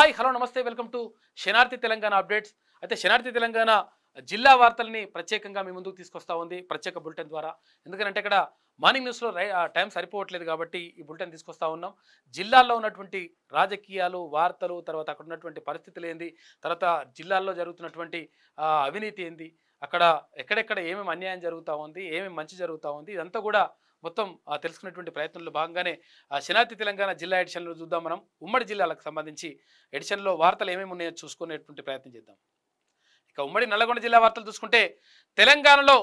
hi hello నమస్తే welcome to శనార్థి Telangana updates అయితే శనార్థి తెలంగాణ జిల్లా వార్తల్ని ప్రత్యేకంగా మీ ముందుకు తీసుకొస్తా ఉంది ప్రత్యేక బులెటిన్ ద్వారా ఎందుకంటే ఇక్కడ మార్నింగ్ న్యూస్లో టైం సరిపోవట్లేదు కాబట్టి ఈ బులెటిన్ తీసుకొస్తా ఉన్నాం జిల్లాల్లో ఉన్నటువంటి రాజకీయాలు వార్తలు తర్వాత అక్కడ ఉన్నటువంటి పరిస్థితులు ఏంది తర్వాత జిల్లాల్లో జరుగుతున్నటువంటి అవినీతి ఏంది అక్కడ ఎక్కడెక్కడ ఏమేమి అన్యాయం జరుగుతూ ఉంది ఏమేమి మంచి జరుగుతూ ఉంది ఇదంతా కూడా మొత్తం తెలుసుకునేటువంటి ప్రయత్నంలో భాగంగానే శనాతి తెలంగాణ జిల్లా ఎడిషన్లో చూద్దాం మనం ఉమ్మడి జిల్లాలకు సంబంధించి ఎడిషన్లో వార్తలు ఏమేమి ఉన్నాయో చూసుకునేటువంటి ప్రయత్నం చేద్దాం ఇక ఉమ్మడి నల్లగొండ జిల్లా వార్తలు చూసుకుంటే తెలంగాణలో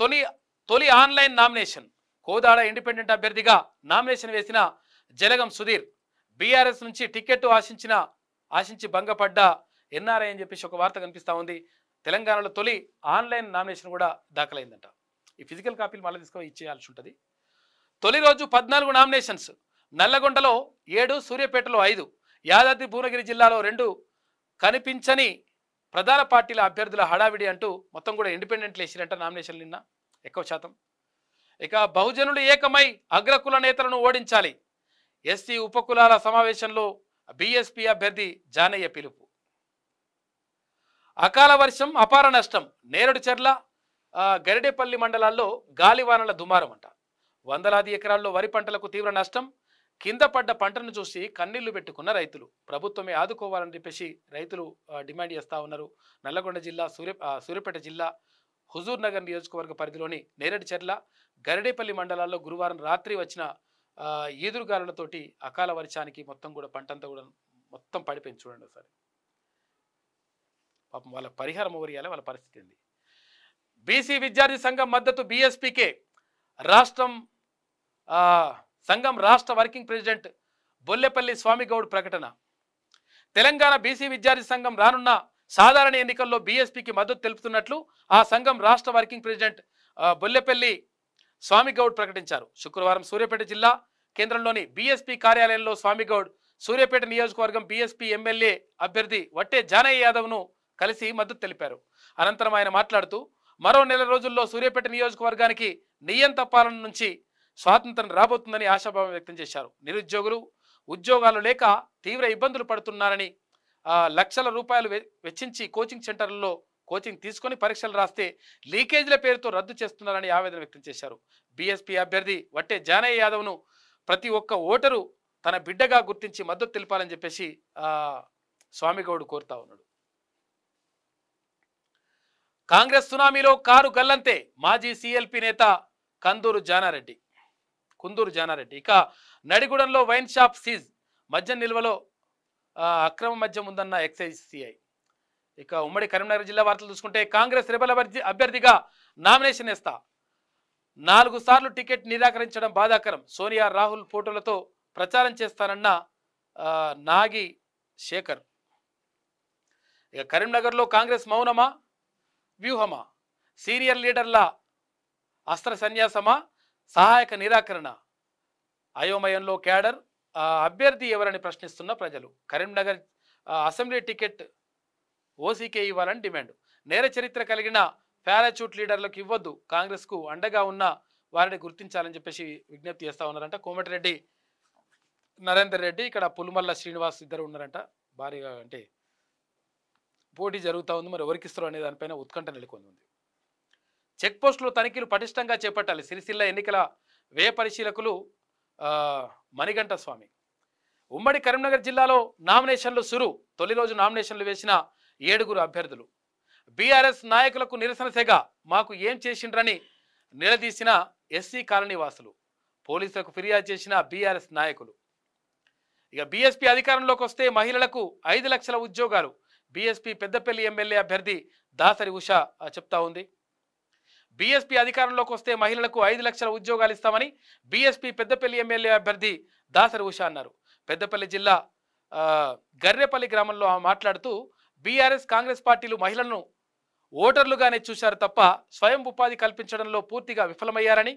తొలి తొలి ఆన్లైన్ నామినేషన్ కోదాడ ఇండిపెండెంట్ అభ్యర్థిగా నామినేషన్ వేసిన జలగం సుధీర్ బీఆర్ఎస్ నుంచి టికెట్ ఆశించిన ఆశించి భంగపడ్డ ఎన్ఆర్ఐ అని చెప్పేసి ఒక వార్త కనిపిస్తూ ఉంది తెలంగాణలో తొలి ఆన్లైన్ నామినేషన్ కూడా దాఖలైందంట ఈ ఫిజికల్ కాపీలు మళ్ళీ తీసుకొని ఇచ్చేయాల్సి ఉంటుంది తొలి రోజు పద్నాలుగు నామినేషన్స్ నల్లగొండలో ఏడు సూర్యపేటలో ఐదు యాదాద్రి భువనగిరి జిల్లాలో రెండు కనిపించని ప్రధాన పార్టీల అభ్యర్థుల హడావిడి అంటూ మొత్తం కూడా ఇండిపెండెంట్లు వేసిరంట నామినేషన్లు నిన్న ఎక్కువ శాతం ఇక బహుజనులు ఏకమై అగ్రకుల నేతలను ఓడించాలి ఎస్సీ ఉపకులాల సమావేశంలో బీఎస్పీ అభ్యర్థి జానయ్య పిలుపు అకాల వర్షం అపార నష్టం నేరుడు చెర్ల గరిడేపల్లి మండలాల్లో గాలివానల దుమారం అంట వందలాది ఎకరాల్లో వరి పంటలకు తీవ్ర నష్టం కింద పడ్డ పంటను చూసి కన్నీళ్లు పెట్టుకున్న రైతులు ప్రభుత్వమే ఆదుకోవాలని చెప్పేసి రైతులు డిమాండ్ చేస్తూ ఉన్నారు నల్లగొండ జిల్లా సూర్య సూర్యపేట జిల్లా హుజూర్ నగర్ నియోజకవర్గ పరిధిలోని నేరడిచెర్ల గరిడేపల్లి మండలాల్లో గురువారం రాత్రి వచ్చిన ఈదురుగాలతోటి అకాల వర్షానికి మొత్తం కూడా పంటంతా కూడా మొత్తం పడిపోయింది చూడండి ఒకసారి పాపం వాళ్ళ పరిహారం ఎవరియాలి వాళ్ళ పరిస్థితి ఏంది బీసీ విద్యార్థి సంఘం మద్దతు బీఎస్పీకే రాష్ట్రం సంఘం రాష్ట్ర వర్కింగ్ ప్రెసిడెంట్ బొల్లెపల్లి స్వామిగౌడ్ ప్రకటన తెలంగాణ బీసీ విద్యార్థి సంఘం రానున్న సాధారణ ఎన్నికల్లో బీఎస్పీకి మద్దతు తెలుపుతున్నట్లు ఆ సంఘం రాష్ట్ర వర్కింగ్ ప్రెసిడెంట్ బొల్లెపల్లి స్వామిగౌడ్ ప్రకటించారు శుక్రవారం సూర్యాపేట జిల్లా కేంద్రంలోని బీఎస్పీ కార్యాలయంలో స్వామిగౌడ్ సూర్యాపేట నియోజకవర్గం బీఎస్పీ ఎమ్మెల్యే అభ్యర్థి వట్టే జానయ్య యాదవ్ను కలిసి మద్దతు తెలిపారు అనంతరం ఆయన మాట్లాడుతూ మరో నెల రోజుల్లో సూర్యాపేట నియోజకవర్గానికి నియంత పాలన నుంచి స్వాతంత్రం రాబోతుందని ఆశాభావం వ్యక్తం చేశారు నిరుద్యోగులు ఉద్యోగాలు లేక తీవ్ర ఇబ్బందులు పడుతున్నారని లక్షల రూపాయలు వెచ్చించి కోచింగ్ సెంటర్లలో కోచింగ్ తీసుకొని పరీక్షలు రాస్తే లీకేజీల పేరుతో రద్దు చేస్తున్నారని ఆవేదన వ్యక్తం చేశారు బీఎస్పీ అభ్యర్థి వట్టే జానయ్య యాదవ్ను ప్రతి ఒక్క ఓటరు తన బిడ్డగా గుర్తించి మద్దతు తెలిపాలని చెప్పేసి స్వామిగౌడు కోరుతా ఉన్నాడు కాంగ్రెస్ సునామీలో కారు గల్లంతే మాజీ సిఎల్పి నేత కందూరు జానారెడ్డి కుందూరు జానారెడ్డి ఇక నడిగూడెంలో వైన్ షాప్ సీజ్ మద్యం నిల్వలో అక్రమ మద్యం ఉందన్న ఎక్సైజ్ సిఐ ఇక ఉమ్మడి కరీంనగర్ జిల్లా వార్తలు చూసుకుంటే కాంగ్రెస్ రెబల్ అభ్యర్థిగా నామినేషన్ ఇస్తా నాలుగు సార్లు టికెట్ నిరాకరించడం బాధాకరం సోనియా రాహుల్ ఫోటోలతో ప్రచారం చేస్తానన్న నాగి శేఖర్ ఇక కరీంనగర్లో కాంగ్రెస్ మౌనమా వ్యూహమా సీనియర్ లీడర్ల అస్త్ర సన్యాసమా సహాయక నిరాకరణ అయోమయంలో క్యాడర్ అభ్యర్థి ఎవరని ప్రశ్నిస్తున్న ప్రజలు కరీంనగర్ అసెంబ్లీ టికెట్ ఓసీకే ఇవ్వాలని డిమాండ్ నేర చరిత్ర కలిగిన పారాచూట్ లీడర్లకు ఇవ్వద్దు కాంగ్రెస్కు అండగా ఉన్న వారిని గుర్తించాలని చెప్పేసి విజ్ఞప్తి చేస్తూ ఉన్నారంట కోమటిరెడ్డి నరేందర్ రెడ్డి ఇక్కడ పుల్మల్ల శ్రీనివాస్ ఇద్దరు ఉన్నారంట భారీగా అంటే పోటీ జరుగుతూ ఉంది మరి ఎవరికి ఇస్తారు అనే దానిపైన ఉత్కంఠ నెలకొంది చెక్ పోస్టులు తనిఖీలు పటిష్టంగా చేపట్టాలి సిరిసిల్ల ఎన్నికల వ్యయ పరిశీలకులు మణిగంట స్వామి ఉమ్మడి కరీంనగర్ జిల్లాలో నామినేషన్లు సురు తొలి రోజు నామినేషన్లు వేసిన ఏడుగురు అభ్యర్థులు బీఆర్ఎస్ నాయకులకు నిరసన సెగ మాకు ఏం చేసిండ్రని నిలదీసిన ఎస్సీ కాలనీ వాసులు పోలీసులకు ఫిర్యాదు చేసిన బీఆర్ఎస్ నాయకులు ఇక బీఎస్పీ అధికారంలోకి వస్తే మహిళలకు ఐదు లక్షల ఉద్యోగాలు బీఎస్పీ పెద్దపల్లి ఎమ్మెల్యే అభ్యర్థి దాసరి ఉషా చెప్తా ఉంది బీఎస్పీ అధికారంలోకి వస్తే మహిళలకు ఐదు లక్షల ఉద్యోగాలు ఇస్తామని బీఎస్పీ పెద్దపల్లి ఎమ్మెల్యే అభ్యర్థి దాసరి ఉష అన్నారు పెద్దపల్లి జిల్లా గర్రెపల్లి గ్రామంలో ఆమె మాట్లాడుతూ బీఆర్ఎస్ కాంగ్రెస్ పార్టీలు మహిళలను ఓటర్లుగానే చూశారు తప్ప స్వయం ఉపాధి కల్పించడంలో పూర్తిగా విఫలమయ్యారని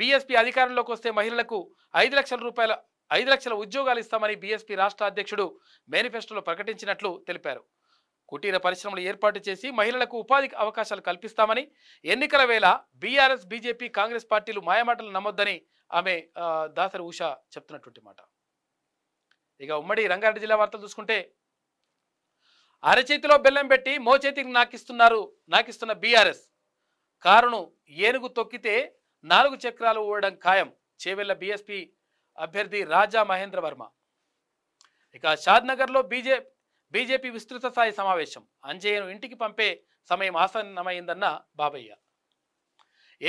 బీఎస్పీ అధికారంలోకి వస్తే మహిళలకు ఐదు లక్షల రూపాయల ఐదు లక్షల ఉద్యోగాలు ఇస్తామని బీఎస్పీ రాష్ట్ర అధ్యక్షుడు మేనిఫెస్టోలో ప్రకటించినట్లు తెలిపారు కుటీర పరిశ్రమలు ఏర్పాటు చేసి మహిళలకు ఉపాధి అవకాశాలు కల్పిస్తామని ఎన్నికల వేళ బీఆర్ఎస్ బీజేపీ కాంగ్రెస్ పార్టీలు మాయమాటలు నమ్మొద్దని ఆమె దాసరి ఉష చెప్తున్నటువంటి మాట ఇక ఉమ్మడి రంగారెడ్డి జిల్లా వార్తలు చూసుకుంటే అరచేతిలో బెల్లం పెట్టి మోచేతికి నాకిస్తున్నారు నాకిస్తున్న బీఆర్ఎస్ కారును ఏనుగు తొక్కితే నాలుగు చక్రాలు ఊడడం ఖాయం చేవెళ్ల బీఎస్పీ అభ్యర్థి రాజా మహేంద్ర వర్మ ఇక షాద్నగర్లో బీజే బీజేపీ విస్తృత స్థాయి సమావేశం అంజయ్యను ఇంటికి పంపే సమయం ఆసన్నమైందన్న బాబయ్య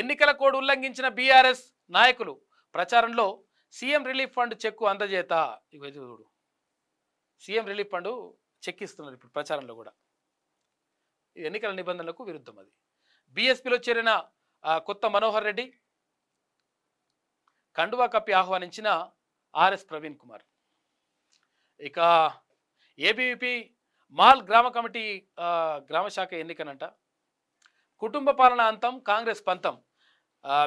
ఎన్నికల కోడ్ ఉల్లంఘించిన బీఆర్ఎస్ నాయకులు ప్రచారంలో సీఎం రిలీఫ్ ఫండ్ చెక్కు అందజేత ఇవ్వడు సీఎం రిలీఫ్ ఫండ్ చెక్ ఇస్తున్నారు ఇప్పుడు ప్రచారంలో కూడా ఎన్నికల నిబంధనలకు విరుద్ధం అది బీఎస్పీలో చేరిన కొత్త మనోహర్ రెడ్డి కండువా కప్పి ఆహ్వానించిన ఆర్ఎస్ ప్రవీణ్ కుమార్ ఇక ఏబీవీపీ మాల్ గ్రామ కమిటీ గ్రామశాఖ ఎన్నికనంట కుటుంబ పాలన అంతం కాంగ్రెస్ పంతం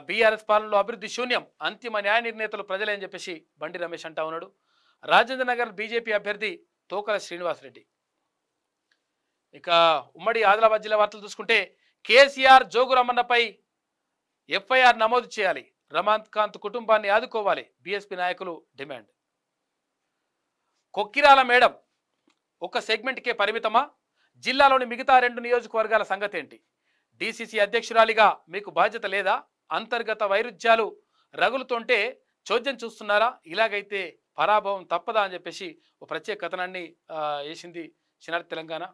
బీఆర్ఎస్ పాలనలో అభివృద్ధి శూన్యం అంతిమ న్యాయ నిర్ణేతలు ప్రజలే అని చెప్పేసి బండి రమేష్ అంటా ఉన్నాడు రాజేంద్ర నగర్ బీజేపీ అభ్యర్థి తోకల శ్రీనివాసరెడ్డి ఇక ఉమ్మడి ఆదిలాబాద్ జిల్లా వార్తలు చూసుకుంటే కేసీఆర్ జోగు జోగురమన్నపై ఎఫ్ఐఆర్ నమోదు చేయాలి రమాంత్కాంత్ కుటుంబాన్ని ఆదుకోవాలి బీఎస్పీ నాయకులు డిమాండ్ కొక్కిరాల మేడం ఒక సెగ్మెంట్కే పరిమితమా జిల్లాలోని మిగతా రెండు నియోజకవర్గాల సంగతి ఏంటి డీసీసీ అధ్యక్షురాలిగా మీకు బాధ్యత లేదా అంతర్గత వైరుధ్యాలు రగులుతుంటే చోద్యం చూస్తున్నారా ఇలాగైతే పరాభవం తప్పదా అని చెప్పేసి ఒక ప్రత్యేక కథనాన్ని వేసింది చిన్నారి తెలంగాణ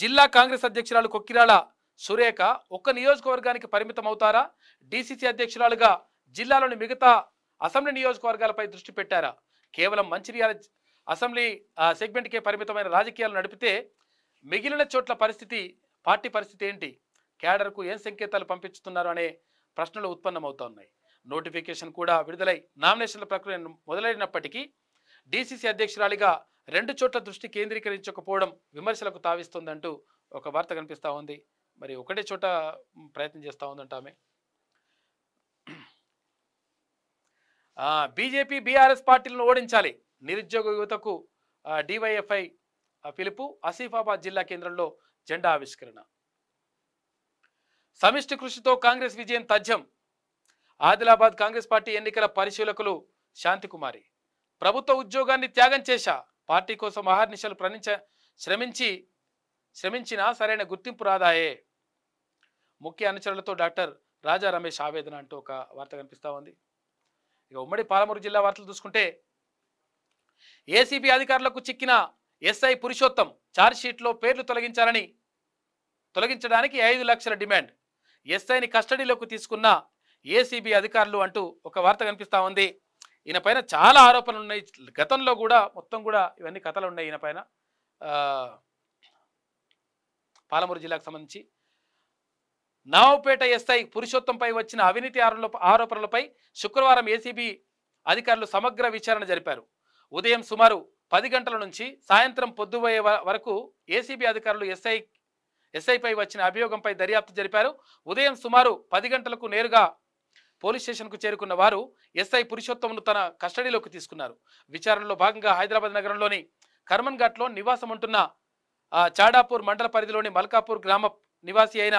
జిల్లా కాంగ్రెస్ అధ్యక్షురాలు కొక్కిరాల సురేఖ ఒక్క నియోజకవర్గానికి పరిమితం అవుతారా డీసీసీ అధ్యక్షురాలుగా జిల్లాలోని మిగతా అసెంబ్లీ నియోజకవర్గాలపై దృష్టి పెట్టారా కేవలం మంచిర్యాల అసెంబ్లీ సెగ్మెంట్కే పరిమితమైన రాజకీయాలు నడిపితే మిగిలిన చోట్ల పరిస్థితి పార్టీ పరిస్థితి ఏంటి క్యాడర్కు ఏం సంకేతాలు పంపించుతున్నారు అనే ప్రశ్నలు ఉత్పన్నమవుతా ఉన్నాయి నోటిఫికేషన్ కూడా విడుదలై నామినేషన్ల ప్రక్రియ మొదలైనప్పటికీ డీసీసీ అధ్యక్షురాలిగా రెండు చోట్ల దృష్టి కేంద్రీకరించకపోవడం విమర్శలకు తావిస్తుందంటూ ఒక వార్త కనిపిస్తూ ఉంది మరి ఒకటే చోట ప్రయత్నం చేస్తూ ఉందంట ఆమె బీజేపీ బీఆర్ఎస్ పార్టీలను ఓడించాలి నిరుద్యోగ యువతకు డివైఎఫ్ఐ పిలుపు ఆసిఫాబాద్ జిల్లా కేంద్రంలో జెండా ఆవిష్కరణ సమిష్టి కృషితో కాంగ్రెస్ విజయం తథ్యం ఆదిలాబాద్ కాంగ్రెస్ పార్టీ ఎన్నికల పరిశీలకులు శాంతికుమారి ప్రభుత్వ ఉద్యోగాన్ని త్యాగం చేశా పార్టీ కోసం అహర్నిశలు ప్రణించ శ్రమించి శ్రమించినా సరైన గుర్తింపు రాదాయే ముఖ్య అనుచరులతో డాక్టర్ రాజా రమేష్ ఆవేదన అంటూ ఒక వార్త కనిపిస్తూ ఉంది ఇక ఉమ్మడి పాలమూరు జిల్లా వార్తలు చూసుకుంటే ఏసీబీ అధికారులకు చిక్కిన ఎస్ఐ పురుషోత్తం ఛార్జ్షీట్లో పేర్లు తొలగించాలని తొలగించడానికి ఐదు లక్షల డిమాండ్ ఎస్ఐని కస్టడీలోకి తీసుకున్న ఏసీబీ అధికారులు అంటూ ఒక వార్త కనిపిస్తూ ఉంది ఈయన చాలా ఆరోపణలు ఉన్నాయి గతంలో కూడా మొత్తం కూడా ఇవన్నీ కథలు ఉన్నాయి ఈయన పాలమూరు జిల్లాకు సంబంధించి నవాపేట ఎస్ఐ పురుషోత్తంపై వచ్చిన అవినీతి ఆరోపణలపై శుక్రవారం ఏసీబీ అధికారులు సమగ్ర విచారణ జరిపారు ఉదయం సుమారు పది గంటల నుంచి సాయంత్రం పొద్దుపోయే వరకు ఏసీబీ అధికారులు ఎస్ఐ ఎస్ఐపై వచ్చిన అభియోగంపై దర్యాప్తు జరిపారు ఉదయం సుమారు పది గంటలకు నేరుగా పోలీస్ స్టేషన్కు చేరుకున్న వారు ఎస్ఐ పురుషోత్తంను తన కస్టడీలోకి తీసుకున్నారు విచారణలో భాగంగా హైదరాబాద్ నగరంలోని కర్మన్ ఘాట్లో నివాసం ఉంటున్న చాడాపూర్ మండల పరిధిలోని మల్కాపూర్ గ్రామ నివాసి అయిన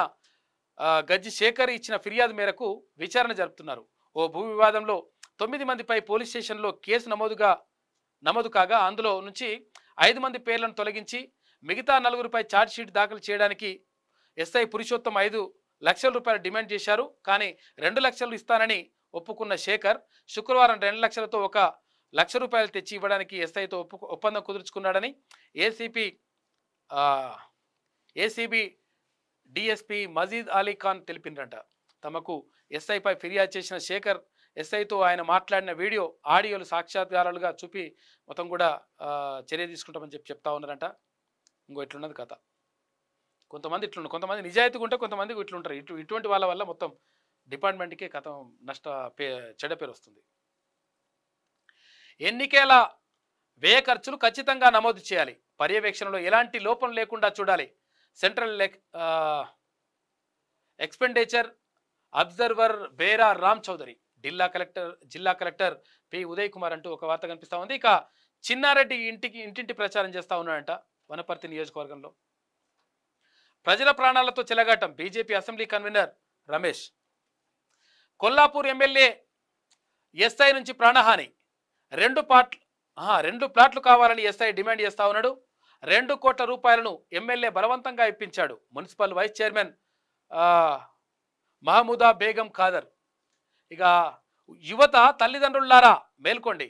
గజ్జి శేఖర్ ఇచ్చిన ఫిర్యాదు మేరకు విచారణ జరుపుతున్నారు ఓ భూ వివాదంలో తొమ్మిది మందిపై పోలీస్ స్టేషన్లో కేసు నమోదుగా నమోదు కాగా అందులో నుంచి ఐదు మంది పేర్లను తొలగించి మిగతా నలుగురిపై ఛార్జ్షీట్ దాఖలు చేయడానికి ఎస్ఐ పురుషోత్తం ఐదు లక్షల రూపాయలు డిమాండ్ చేశారు కానీ రెండు లక్షలు ఇస్తానని ఒప్పుకున్న శేఖర్ శుక్రవారం రెండు లక్షలతో ఒక లక్ష రూపాయలు తెచ్చి ఇవ్వడానికి ఎస్ఐతో ఒప్పు ఒప్పందం కుదుర్చుకున్నాడని ACP ACB DSP Majeed Ali Khan తమకు ఎస్ఐపై ఫిర్యాదు చేసిన శేఖర్ ఎస్ఐతో ఆయన మాట్లాడిన వీడియో ఆడియోలు సాక్షాత్కారాలుగా చూపి మొత్తం కూడా చర్య తీసుకుంటామని చెప్పి చెప్తా ఉన్నారంట ఇంకో ఇట్లున్నది కథ కొంతమంది ఇట్లుండ కొంతమంది నిజాయితీగా ఉంటే కొంతమంది ఇట్లుంటారు ఇటు ఇటువంటి వాళ్ళ వల్ల మొత్తం డిపార్ట్మెంట్కే కథ నష్ట పే చెడ పేరు వస్తుంది ఎన్నికల వ్యయ ఖర్చులు ఖచ్చితంగా నమోదు చేయాలి పర్యవేక్షణలో ఎలాంటి లోపం లేకుండా చూడాలి central expenditure observer Bera Ram Chaudhary ఢిల్లా కలెక్టర్ జిల్లా కలెక్టర్ పి ఉదయ్ కుమార్ అంటూ ఒక వార్త కనిపిస్తూ ఉంది ఇక చిన్నారెడ్డి ఇంటికి ఇంటింటి ప్రచారం చేస్తూ ఉన్నాడంట వనపర్తి నియోజకవర్గంలో ప్రజల ప్రాణాలతో చెలగాటం BJP assembly convener Ramesh Kollapur MLA SI నుంచి ప్రాణహాని రెండు పాట్లు రెండు ప్లాట్లు కావాలని ఎస్ఐ డిమాండ్ చేస్తా ఉన్నాడు రెండు కోట్ల రూపాయలను ఎమ్మెల్యే బలవంతంగా ఇప్పించాడు municipal vice chairman Mahmooda Begum Khader ఇక యువత తల్లిదండ్రులారా మేల్కోండి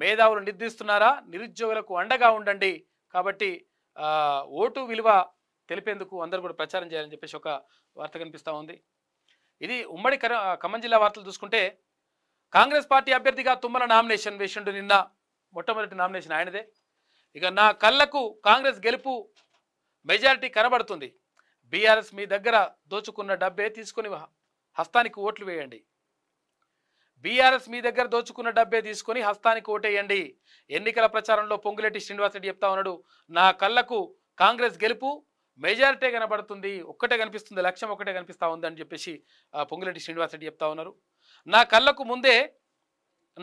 మేధావులు నిర్దిస్తున్నారా నిరుద్యోగులకు అండగా ఉండండి కాబట్టి ఓటు విలువ తెలిపేందుకు అందరూ కూడా ప్రచారం చేయాలని చెప్పేసి ఒక వార్త కనిపిస్తూ ఉంది ఇది ఉమ్మడి ఖమ్మం జిల్లా వార్తలు చూసుకుంటే కాంగ్రెస్ పార్టీ అభ్యర్థిగా తుమ్మల నామినేషన్ వేసిండు నిన్న మొట్టమొదటి నామినేషన్ ఆయనదే ఇక నా కళ్ళకు కాంగ్రెస్ గెలుపు మెజారిటీ కనబడుతుంది బీఆర్ఎస్ మీ దగ్గర దోచుకున్న డబ్బే తీసుకుని హస్తానికి ఓట్లు వేయండి బీఆర్ఎస్ మీ దగ్గర దోచుకున్న డబ్బే తీసుకుని హస్తానికి ఓటేయండి ఎన్నికల ప్రచారంలో పొంగులేటి శ్రీనివాస్ రెడ్డి చెప్తా ఉన్నాడు నా కళ్ళకు కాంగ్రెస్ గెలుపు మెజారిటీ కనబడుతుంది ఒక్కటే కనిపిస్తుంది లక్ష్యం ఒక్కటే కనిపిస్తూ ఉంది అని చెప్పేసి పొంగులేటి శ్రీనివాస్ రెడ్డి చెప్తా ఉన్నారు నా కళ్ళకు ముందే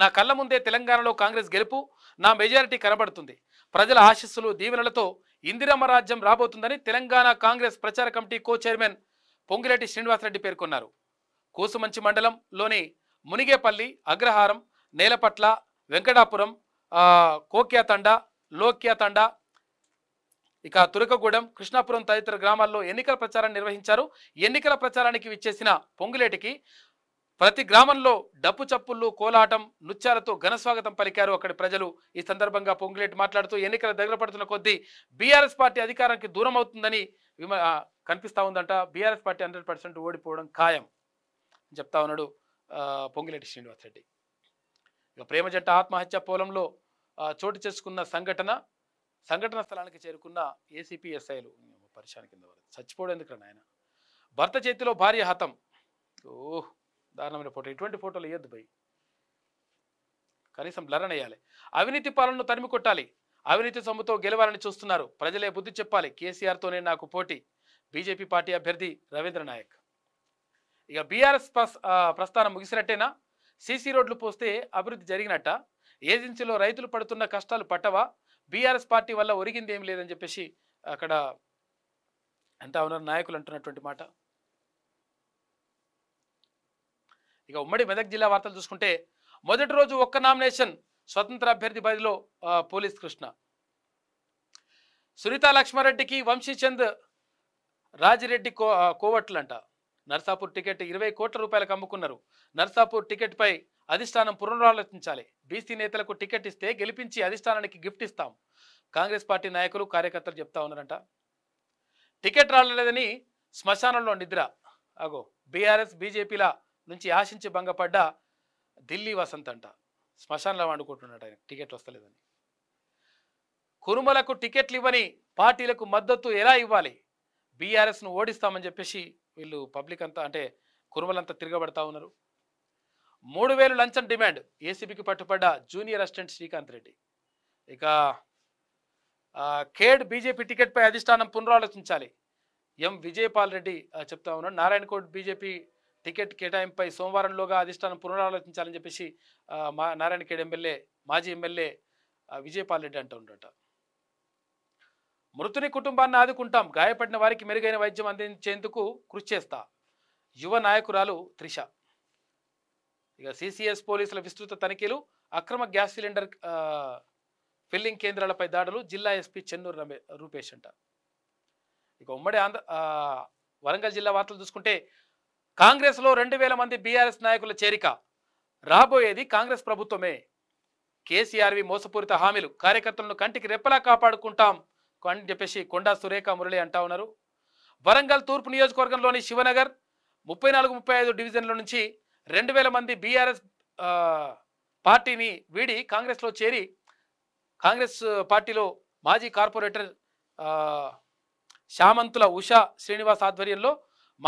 నా కళ్ళ ముందే తెలంగాణలో కాంగ్రెస్ గెలుపు నా మెజారిటీ కనబడుతుంది ప్రజల ఆశస్సులు దీవెనలతో ఇందిరమ్మ రాజ్యం రాబోతుందని తెలంగాణ కాంగ్రెస్ ప్రచార committee co chairman Pongireddy Srinivasa Reddy పేర్కొన్నారు కూసుమంచి మండలంలోని మునిగేపల్లి అగ్రహారం నేలపట్ల వెంకటాపురం కోక్యాతండ లోక్యాతండ ఇక తురకగూడెం కృష్ణాపురం తదితర గ్రామాల్లో ఎన్నికల ప్రచారాన్ని నిర్వహించారు ఎన్నికల ప్రచారానికి విచ్చేసిన పొంగులేటికి ప్రతి గ్రామంలో డప్పు చప్పుళ్ళు కోలాటం నృత్యాలతో ఘనస్వాగతం పలికారు అక్కడి ప్రజలు ఈ సందర్భంగా పొంగులేటి మాట్లాడుతూ ఎన్నికల దగ్గర పడుతున్న కొద్దీ బీఆర్ఎస్ పార్టీ అధికారానికి దూరం అవుతుందని కనిపిస్తా ఉందంట బీఆర్ఎస్ పార్టీ హండ్రెడ్ ఓడిపోవడం ఖాయం చెప్తా ఉన్నాడు పొంగిరెడ్డి శ్రీనివాస్ రెడ్డి ఇక ప్రేమ జట్ట ఆత్మహత్య పొలంలో చోటు చేసుకున్న సంఘటన సంఘటన స్థలానికి చేరుకున్న ఏసీపీ ఎస్ఐలు పరిశాన కింద చచ్చిపోవడం ఎందుకన్నా ఆయన భర్త చేతిలో భార్య హతం ఓహ్ దారుణమైన ఫోటో ఇటువంటి ఫోటోలు వేయద్దు భయ్ కనీసం బ్లరన్ వేయాలి అవినీతి పాలనను తరిమి కొట్టాలి అవినీతి సొమ్ముతో గెలవాలని చూస్తున్నారు ప్రజలే బుద్ధి చెప్పాలి కేసీఆర్తోనే నాకు పోటీ బీజేపీ పార్టీ అభ్యర్థి రవీంద్ర నాయక్ ఇక బీఆర్ఎస్ ప్రస్థానం ముగిసినట్టేనా సీసీ రోడ్లు పోస్తే అభివృద్ధి జరిగినట్ట ఏజెన్సీలో రైతులు పడుతున్న కష్టాలు పట్టవా బీఆర్ఎస్ పార్టీ వల్ల ఒరిగింది ఏం లేదని చెప్పేసి అక్కడ ఎంత ఉన్నారు నాయకులు అంటున్నటువంటి మాట ఇక ఉమ్మడి మెదక్ జిల్లా వార్తలు చూసుకుంటే మొదటి రోజు ఒక్క నామినేషన్ స్వతంత్ర అభ్యర్థి బదిలో పోలీస్ కృష్ణ సునీతా లక్ష్మారెడ్డికి వంశీచంద్ రాజిరెడ్డి కో కోవట్లంట నర్సాపూర్ టికెట్ ఇరవై కోట్ల రూపాయలకు అమ్ముకున్నారు నర్సాపూర్ టికెట్పై అధిష్టానం పునరాలోచించాలి బీసీ నేతలకు టికెట్ ఇస్తే గెలిపించి అధిష్టానానికి గిఫ్ట్ ఇస్తాం కాంగ్రెస్ పార్టీ నాయకులు కార్యకర్తలు చెప్తా ఉన్నారంట టికెట్ రాలేదని శ్మశానంలో నిద్ర అగో బీఆర్ఎస్ బీజేపీల నుంచి ఆశించి భంగపడ్డ ఢిల్లీ వసంత్ అంట శ్మశానంలో వండుకుంటున్నాడు ఆయన వస్తలేదని కురుమలకు టికెట్లు ఇవ్వని పార్టీలకు మద్దతు ఎలా ఇవ్వాలి బీఆర్ఎస్ను ఓడిస్తామని చెప్పేసి వీళ్ళు పబ్లిక్ అంతా అంటే కురుమలంతా తిరగబడతా ఉన్నారు మూడు వేలు లంచం డిమాండ్ ఏసీబీకి పట్టుపడ్డ జూనియర్ అసిస్టెంట్ శ్రీకాంత్ రెడ్డి ఇక కేడ్ బీజేపీ టికెట్పై అధిష్టానం పునరాలోచించాలి ఎం విజయపాల్ రెడ్డి చెప్తా ఉన్నాడు నారాయణకోట్ బీజేపీ టికెట్ కేటాయింపై సోమవారంలోగా అధిష్టానం పునరాలోచించాలని చెప్పేసి మా నారాయణ కేడ్ ఎమ్మెల్యే మాజీ ఎమ్మెల్యే విజయపాల్ రెడ్డి అంటూ ఉన్నాడట మృతుని కుటుంబాన్ని ఆదుకుంటాం గాయపడిన వారికి మెరుగైన వైద్యం అందించేందుకు కృషి చేస్తా యువ నాయకురాలు త్రిష ఇక సిసిఎస్ పోలీసుల విస్తృత తనిఖీలు అక్రమ గ్యాస్ సిలిండర్ ఫిల్లింగ్ కేంద్రాలపై దాడులు జిల్లా ఎస్పీ చెన్నూరు రమే రూపేష్ అంట ఇక ఉమ్మడి ఆంధ్ర వరంగల్ జిల్లా వార్తలు చూసుకుంటే కాంగ్రెస్లో రెండు వేల మంది బీఆర్ఎస్ నాయకుల చేరిక రాబోయేది కాంగ్రెస్ ప్రభుత్వమే కేసీఆర్వి మోసపూరిత హామీలు కార్యకర్తలను కంటికి రెప్పలా కాపాడుకుంటాం అని చెప్పేసి కొండా సురేఖ మురళి అంటా ఉన్నారు వరంగల్ తూర్పు నియోజకవర్గంలోని శివనగర్ ముప్పై నాలుగు ముప్పై ఐదు డివిజన్ల నుంచి రెండు వేల మంది బీఆర్ఎస్ పార్టీని వీడి కాంగ్రెస్లో చేరి కాంగ్రెస్ పార్టీలో మాజీ కార్పొరేటర్ శ్యామంతుల ఉషా శ్రీనివాస్ ఆధ్వర్యంలో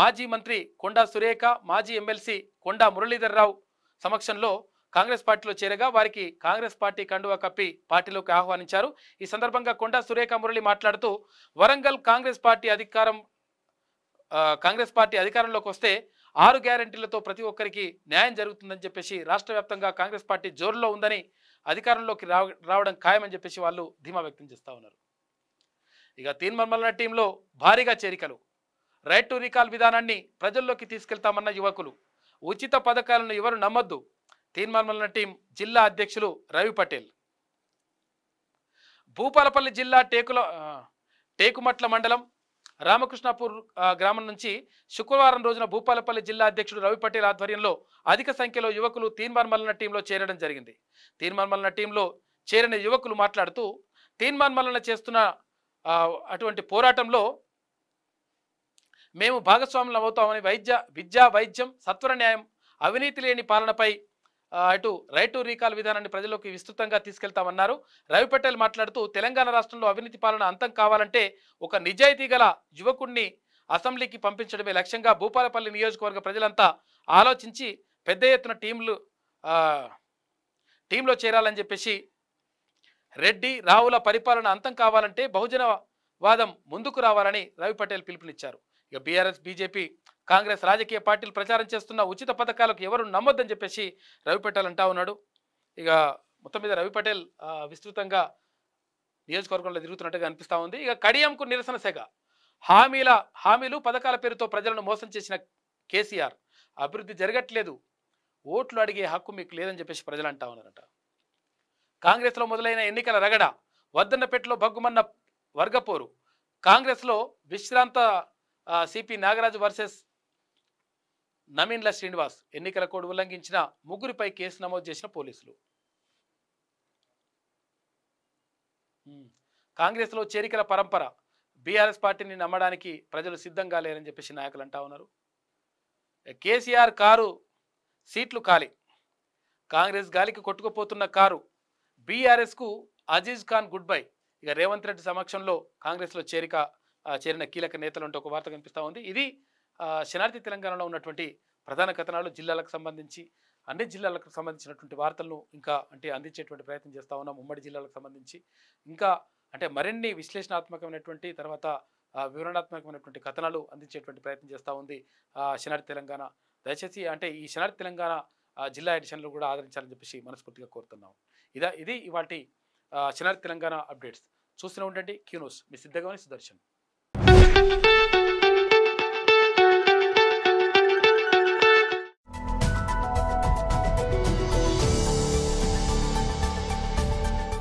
మాజీ మంత్రి కొండా సురేఖ మాజీ ఎమ్మెల్సీ కొండా మురళీధర్రావు సమక్షంలో కాంగ్రెస్ పార్టీలో చేరగా వారికి కాంగ్రెస్ పార్టీ కండువా కప్పి పార్టీలోకి ఆహ్వానించారు ఈ సందర్భంగా కొండా సురేఖ మురళి మాట్లాడుతూ వరంగల్ కాంగ్రెస్ పార్టీ అధికారం కాంగ్రెస్ పార్టీ అధికారంలోకి వస్తే ఆరు గ్యారంటీలతో ప్రతి ఒక్కరికి న్యాయం జరుగుతుందని చెప్పేసి రాష్ట్ర కాంగ్రెస్ పార్టీ జోరులో ఉందని అధికారంలోకి రావడం ఖాయమని చెప్పేసి వాళ్ళు ధీమా వ్యక్తం చేస్తూ ఉన్నారు ఇక తీన్ మర్మల్న టీంలో భారీగా చేరికలు రైట్ టు రికాల్ విధానాన్ని ప్రజల్లోకి తీసుకెళ్తామన్న యువకులు ఉచిత పథకాలను ఎవరు నమ్మొద్దు తీర్మానముల టీం జిల్లా అధ్యక్షులు రవి పటేల్ భూపాలపల్లి జిల్లా టేకుల టేకుమట్ల మండలం రామకృష్ణాపూర్ గ్రామం నుంచి శుక్రవారం రోజున భూపాలపల్లి జిల్లా అధ్యక్షుడు రవి పటేల్ ఆధ్వర్యంలో అధిక సంఖ్యలో యువకులు తీన్మాన్ మల్లన టీంలో చేరడం జరిగింది తీన్మాన్ మల్లన టీంలో చేరిన యువకులు మాట్లాడుతూ తీన్మాన్ మల్లన చేస్తున్న అటువంటి పోరాటంలో మేము భాగస్వాములం అవుతామని వైద్య విద్యా వైద్యం సత్వర న్యాయం అవినీతి లేని పాలనపై అటు రైట్ టు రీకాల్ విధానాన్ని ప్రజల్లోకి విస్తృతంగా తీసుకెళ్తామన్నారు రవి పటేల్ మాట్లాడుతూ తెలంగాణ రాష్ట్రంలో అవినీతి పాలన అంతం కావాలంటే ఒక నిజాయితీ గల యువకుణ్ణి అసెంబ్లీకి పంపించడమే లక్ష్యంగా భూపాలపల్లి నియోజకవర్గ ప్రజలంతా ఆలోచించి పెద్ద ఎత్తున టీంలు టీంలో చేరాలని చెప్పేసి రెడ్డి రావుల పరిపాలన అంతం కావాలంటే బహుజన వాదం ముందుకు రావాలని రవి పటేల్ పిలుపునిచ్చారు ఇక బీఆర్ఎస్ బీజేపీ కాంగ్రెస్ రాజకీయ పార్టీలు ప్రచారం చేస్తున్న ఉచిత పథకాలకు ఎవరు నమ్మొద్దని చెప్పేసి రవి పటేల్ అంటా ఉన్నాడు ఇక మొత్తం మీద రవి పటేల్ విస్తృతంగా నియోజకవర్గంలో తిరుగుతున్నట్టుగా అనిపిస్తూ ఉంది ఇక కడియంకు నిరసన శాఖ హామీల హామీలు పథకాల పేరుతో ప్రజలను మోసం చేసిన కేసీఆర్ అభివృద్ధి జరగట్లేదు ఓట్లు అడిగే హక్కు మీకు లేదని చెప్పేసి ప్రజలు అంటా ఉన్నారట కాంగ్రెస్లో మొదలైన ఎన్నికల రగడ వద్దన్నపేటలో భగ్గుమన్న వర్గపోరు కాంగ్రెస్లో విశ్రాంత సిపి నాగరాజు వర్సెస్ నమీన్ల శ్రీనివాస్ ఎన్నికల కోడ్ ఉల్లంఘించిన ముగ్గురిపై కేసు నమోదు చేసిన పోలీసులు కాంగ్రెస్లో చేరికల పరంపర బీఆర్ఎస్ పార్టీని నమ్మడానికి ప్రజలు సిద్ధంగా లేరని చెప్పేసి నాయకులు అంటా ఉన్నారు కేసీఆర్ కారు సీట్లు ఖాళీ కాంగ్రెస్ గాలికి కొట్టుకుపోతున్న కారు బీఆర్ఎస్కు అజీజ్ ఖాన్ గుడ్ బై ఇక రేవంత్ రెడ్డి సమక్షంలో కాంగ్రెస్లో చేరిక చేరిన కీలక నేతలు అంటే ఒక వార్త కనిపిస్తూ ఉంది ఇది శనార్థి తెలంగాణలో ఉన్నటువంటి ప్రధాన కథనాలు జిల్లాలకు సంబంధించి అన్ని జిల్లాలకు సంబంధించినటువంటి వార్తలను ఇంకా అంటే అందించేటువంటి ప్రయత్నం చేస్తూ ఉన్నాం ఉమ్మడి జిల్లాలకు సంబంధించి ఇంకా అంటే మరిన్ని విశ్లేషణాత్మకమైనటువంటి తర్వాత వివరణాత్మకమైనటువంటి కథనాలు అందించేటువంటి ప్రయత్నం చేస్తూ ఉంది శనార్థి తెలంగాణ దయచేసి అంటే ఈ శనార్థి తెలంగాణ జిల్లా ఎడిషన్లు కూడా ఆదరించాలని చెప్పేసి మనస్ఫూర్తిగా కోరుతున్నాం ఇదా ఇది ఇవాటి శనార్థి తెలంగాణ అప్డేట్స్ చూస్తూనే ఉండండి న్యూస్ మీ సిద్ధగా సుదర్శన్